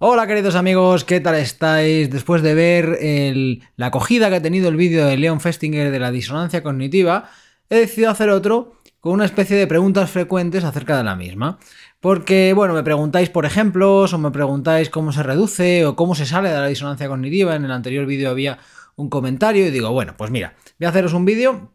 Hola queridos amigos, ¿qué tal estáis? Después de ver la acogida que ha tenido el vídeo de Leon Festinger de la disonancia cognitiva, he decidido hacer otro con una especie de preguntas frecuentes acerca de la misma. Porque, bueno, me preguntáis por ejemplos, o me preguntáis cómo se reduce, o cómo se sale de la disonancia cognitiva. En el anterior vídeo había un comentario y digo, bueno, pues mira, voy a haceros un vídeo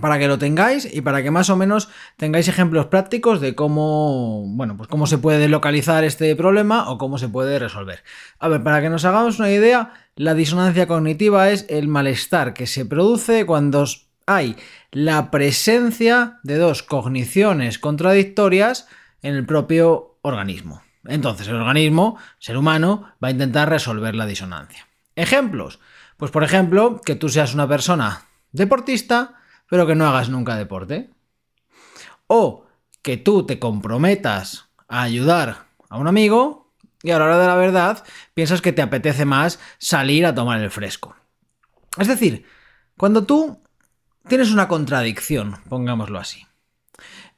para que lo tengáis y para que más o menos tengáis ejemplos prácticos de cómo, bueno, pues cómo se puede localizar este problema o cómo se puede resolver. A ver, para que nos hagamos una idea, la disonancia cognitiva es el malestar que se produce cuando hay la presencia de dos cogniciones contradictorias en el propio organismo. Entonces, el organismo, ser humano, va a intentar resolver la disonancia. Ejemplos. Pues por ejemplo, que tú seas una persona deportista pero que no hagas nunca deporte. O que tú te comprometas a ayudar a un amigo y a la hora de la verdad piensas que te apetece más salir a tomar el fresco. Es decir, cuando tú tienes una contradicción, pongámoslo así.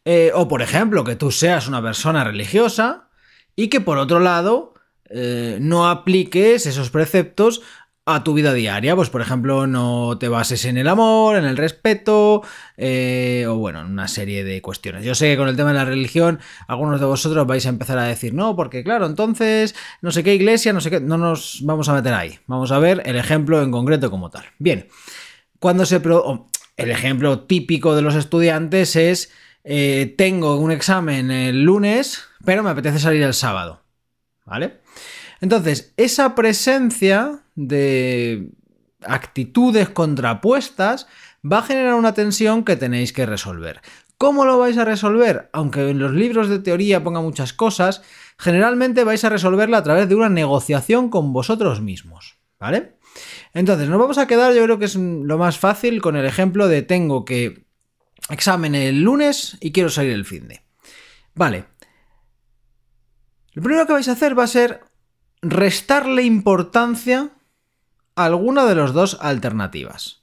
Eh, o por ejemplo, que tú seas una persona religiosa y que por otro lado eh, no apliques esos preceptos a tu vida diaria. Pues, por ejemplo, no te bases en el amor, en el respeto, eh, o bueno, en una serie de cuestiones. Yo sé que con el tema de la religión, algunos de vosotros vais a empezar a decir, no, porque claro, entonces, no sé qué iglesia, no sé qué, no nos vamos a meter ahí. Vamos a ver el ejemplo en concreto como tal. Bien, cuando se... Pro el ejemplo típico de los estudiantes es, eh, tengo un examen el lunes, pero me apetece salir el sábado. ¿Vale? Entonces, esa presencia de actitudes contrapuestas va a generar una tensión que tenéis que resolver. ¿Cómo lo vais a resolver? Aunque en los libros de teoría ponga muchas cosas, generalmente vais a resolverla a través de una negociación con vosotros mismos, ¿vale? Entonces, nos vamos a quedar, yo creo que es lo más fácil, con el ejemplo de tengo que examen el lunes y quiero salir el fin de. Vale. Lo primero que vais a hacer va a ser restarle importancia a alguna de las dos alternativas.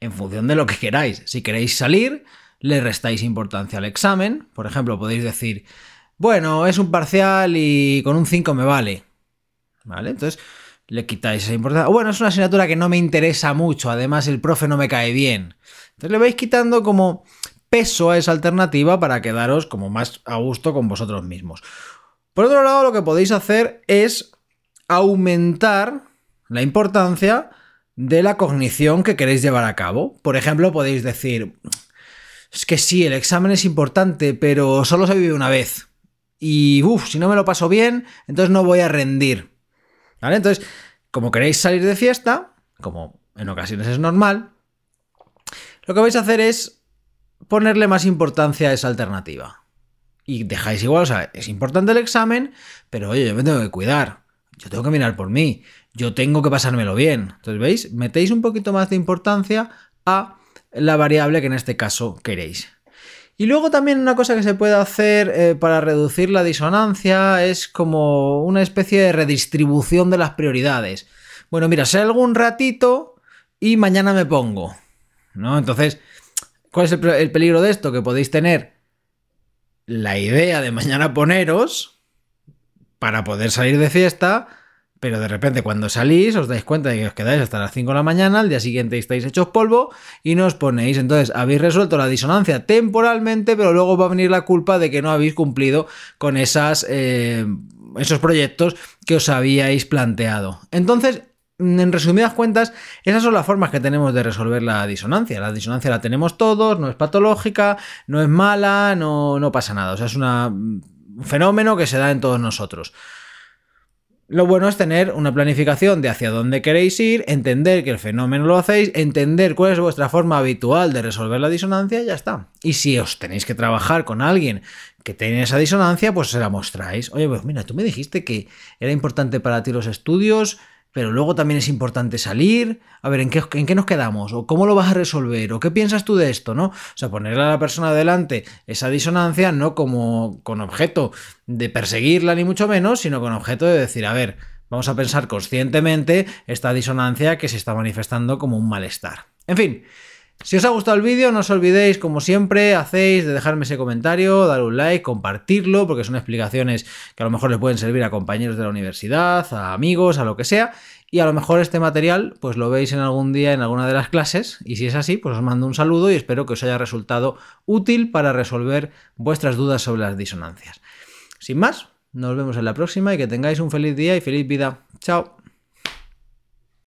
En función de lo que queráis. Si queréis salir, le restáis importancia al examen. Por ejemplo, podéis decir, bueno, es un parcial y con un 5 me vale. ¿Vale? Entonces, le quitáis esa importancia. Bueno, es una asignatura que no me interesa mucho, además el profe no me cae bien. Entonces le vais quitando como peso a esa alternativa para quedaros como más a gusto con vosotros mismos. Por otro lado, lo que podéis hacer es aumentar la importancia de la cognición que queréis llevar a cabo. Por ejemplo, podéis decir, es que sí, el examen es importante, pero solo se vive una vez. Y, uff, si no me lo paso bien, entonces no voy a rendir. Entonces, como queréis salir de fiesta, como en ocasiones es normal, lo que vais a hacer es ponerle más importancia a esa alternativa. Y dejáis igual, o sea, es importante el examen, pero oye, yo me tengo que cuidar yo tengo que mirar por mí, yo tengo que pasármelo bien. Entonces, ¿veis? Metéis un poquito más de importancia a la variable que en este caso queréis. Y luego también una cosa que se puede hacer eh, para reducir la disonancia es como una especie de redistribución de las prioridades. Bueno, mira, salgo un ratito y mañana me pongo. ¿No? Entonces, ¿cuál es el peligro de esto? Que podéis tener la idea de mañana poneros, para poder salir de fiesta, pero de repente cuando salís os dais cuenta de que os quedáis hasta las 5 de la mañana, al día siguiente estáis hechos polvo y nos ponéis. Entonces habéis resuelto la disonancia temporalmente, pero luego va a venir la culpa de que no habéis cumplido con esas, eh, esos proyectos que os habíais planteado. Entonces en resumidas cuentas, esas son las formas que tenemos de resolver la disonancia. La disonancia la tenemos todos, no es patológica, no es mala, no, no pasa nada. O sea, es una un fenómeno que se da en todos nosotros. Lo bueno es tener una planificación de hacia dónde queréis ir, entender que el fenómeno lo hacéis, entender cuál es vuestra forma habitual de resolver la disonancia y ya está. Y si os tenéis que trabajar con alguien que tiene esa disonancia, pues se la mostráis. Oye, pues mira, tú me dijiste que era importante para ti los estudios, pero luego también es importante salir, a ver, ¿en qué, nos quedamos? ¿O cómo lo vas a resolver? ¿O qué piensas tú de esto? ¿No? O sea, ponerle a la persona delante esa disonancia no como con objeto de perseguirla ni mucho menos, sino con objeto de decir, a ver, vamos a pensar conscientemente esta disonancia que se está manifestando como un malestar. En fin, si os ha gustado el vídeo, no os olvidéis, como siempre, hacéis de dejarme ese comentario, dar un like, compartirlo, porque son explicaciones que a lo mejor les pueden servir a compañeros de la universidad, a amigos, a lo que sea. Y a lo mejor este material, pues lo veis en algún día en alguna de las clases. Y si es así, pues os mando un saludo y espero que os haya resultado útil para resolver vuestras dudas sobre las disonancias. Sin más, nos vemos en la próxima y que tengáis un feliz día y feliz vida. Chao.